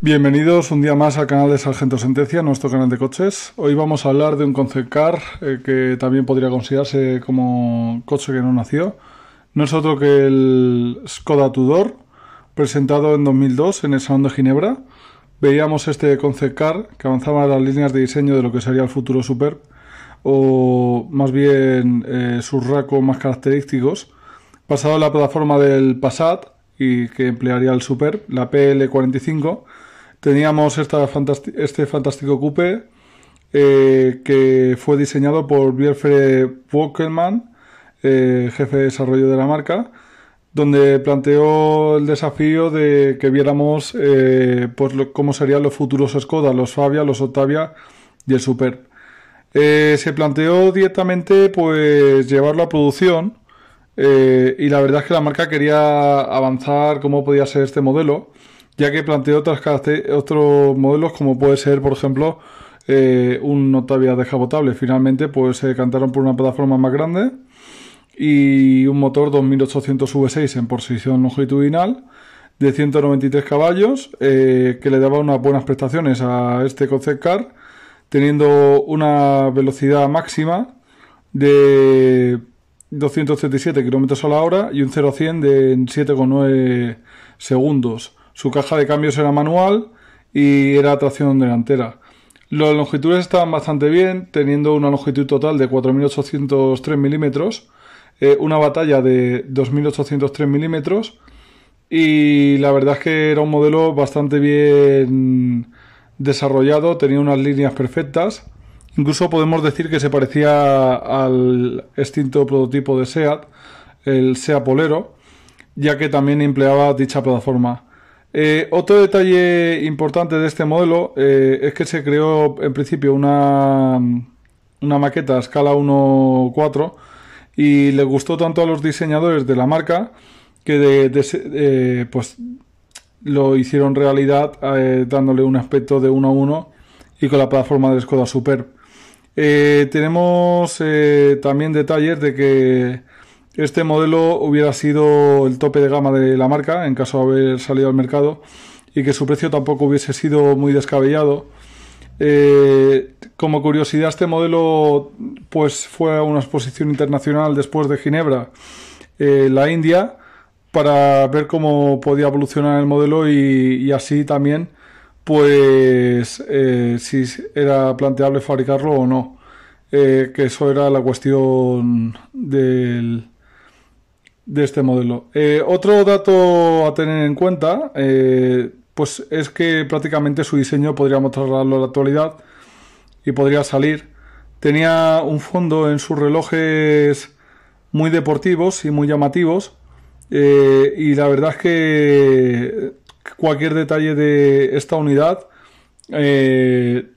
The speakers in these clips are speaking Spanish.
Bienvenidos un día más al canal de Sargento Sentencia, nuestro canal de coches. Hoy vamos a hablar de un concept car eh, que también podría considerarse como coche que no nació. No es otro que el Skoda Tudor, presentado en 2002 en el Salón de Ginebra. Veíamos este concept car que avanzaba en las líneas de diseño de lo que sería el futuro Super, o más bien eh, sus rasgos más característicos, Pasado en la plataforma del Passat y que emplearía el Super, la PL45 teníamos este fantástico coupé eh, que fue diseñado por Wilfred Walkerman, eh, jefe de desarrollo de la marca, donde planteó el desafío de que viéramos eh, pues, cómo serían los futuros Skoda, los Fabia, los Octavia y el Super... se planteó directamente pues llevarlo a producción y la verdad es que la marca quería avanzar cómo podía ser este modelo ya que planteó otros modelos como puede ser, por ejemplo, eh, un Notavia descapotable. Finalmente, pues se cantaron por una plataforma más grande y un motor 2800 V6 en posición longitudinal de 193 caballos eh, que le daba unas buenas prestaciones a este concept car teniendo una velocidad máxima de 237 km a la hora y un 0 a 100 de 7,9 segundos. Su caja de cambios era manual y era tracción delantera. Las longitudes estaban bastante bien, teniendo una longitud total de 4.803 milímetros, eh, una batalla de 2.803 milímetros y la verdad es que era un modelo bastante bien desarrollado, tenía unas líneas perfectas. Incluso podemos decir que se parecía al extinto prototipo de SEAT, el SEA Polero, ya que también empleaba dicha plataforma. Eh, otro detalle importante de este modelo eh, es que se creó en principio una, una maqueta a escala 1.4 y le gustó tanto a los diseñadores de la marca que eh, pues lo hicieron realidad dándole un aspecto de 1 a 1 y con la plataforma de Skoda Super tenemos también detalles de que este modelo hubiera sido el tope de gama de la marca en caso de haber salido al mercado y que su precio tampoco hubiese sido muy descabellado. Eh, como curiosidad, este modelo pues fue a una exposición internacional después de Ginebra, eh, la India, para ver cómo podía evolucionar el modelo y, así también pues eh, si era planteable fabricarlo o no. que eso era la cuestión del, de este modelo. Eh, otro dato a tener en cuenta eh, pues es que prácticamente su diseño podría trasladarlo a la actualidad y podría salir. Tenía un fondo en sus relojes muy deportivos y muy llamativos eh, y la verdad es que cualquier detalle de esta unidad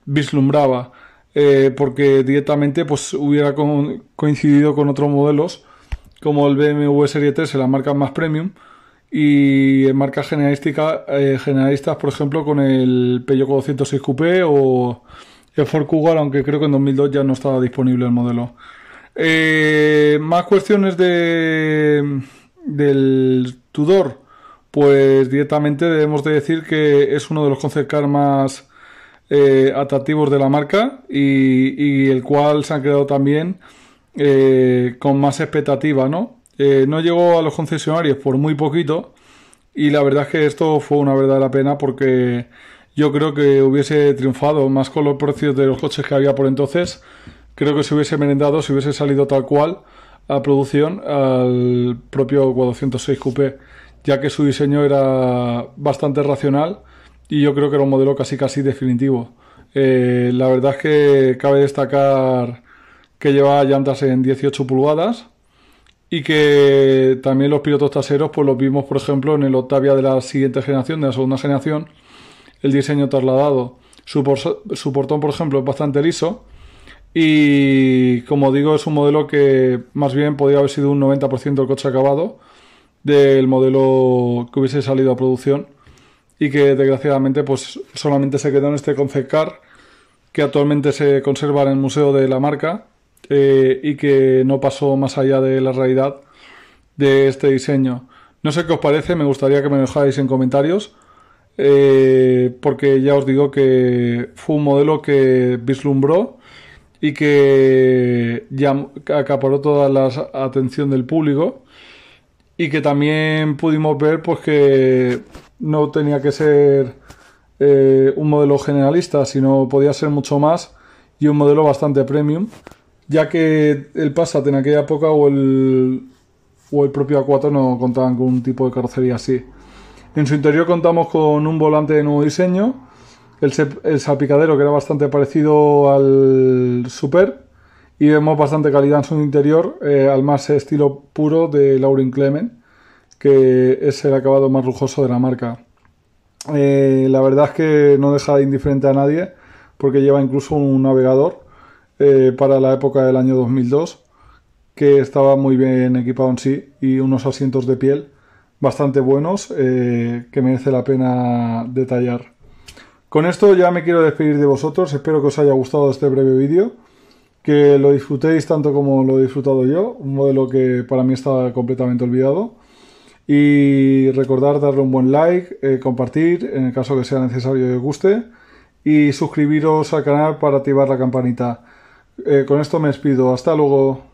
vislumbraba porque directamente pues hubiera coincidido con otros modelos como el BMW Serie 3 en las marcas más premium y en marcas generalística, eh, generalistas, por ejemplo, con el Peugeot 206 Coupé o el Ford Cougar, aunque creo que en 2002 ya no estaba disponible el modelo. Eh, más cuestiones de del Tudor, pues directamente debemos de decir que es uno de los concept cars más eh, atractivos de la marca y, el cual se han creado también eh, con más expectativa, ¿no? Eh, no llegó a los concesionarios por muy poquito y la verdad es que esto fue una verdadera pena porque yo creo que hubiese triunfado más con los precios de los coches que había por entonces. Creo que se hubiese merendado, se hubiese salido tal cual a producción al propio 406 Coupé, ya que su diseño era bastante racional y yo creo que era un modelo casi casi definitivo. Eh, la verdad es que cabe destacar que lleva llantas en 18 pulgadas y que también los pilotos traseros pues los vimos por ejemplo en el Octavia de la siguiente generación, de la segunda generación, el diseño trasladado. Su, portón por ejemplo es bastante liso y como digo es un modelo que más bien podría haber sido un 90% el coche acabado del modelo que hubiese salido a producción y que desgraciadamente pues solamente se quedó en este concept car que actualmente se conserva en el museo de la marca eh, y que no pasó más allá de la realidad de este diseño. No sé qué os parece, me gustaría que me dejáis en comentarios, eh, porque ya os digo que fue un modelo que vislumbró y que acaparó toda la atención del público y que también pudimos ver pues que no tenía que ser eh, un modelo generalista, sino podía ser mucho más y un modelo bastante premium ya que el Passat en aquella época o el, o el propio A4 no contaban con un tipo de carrocería así. En su interior contamos con un volante de nuevo diseño, el, salpicadero que era bastante parecido al Super y vemos bastante calidad en su interior, eh, al más estilo puro de Laurin Clement, que es el acabado más lujoso de la marca. Eh, la verdad es que no deja indiferente a nadie porque lleva incluso un navegador eh, para la época del año 2002, que estaba muy bien equipado en sí y unos asientos de piel bastante buenos eh, que merece la pena detallar. Con esto ya me quiero despedir de vosotros, espero que os haya gustado este breve vídeo, que lo disfrutéis tanto como lo he disfrutado yo, un modelo que para mí estaba completamente olvidado. Y recordar darle un buen like, eh, compartir en el caso que sea necesario y os guste, y suscribiros al canal para activar la campanita. Eh, con esto me despido. Hasta luego.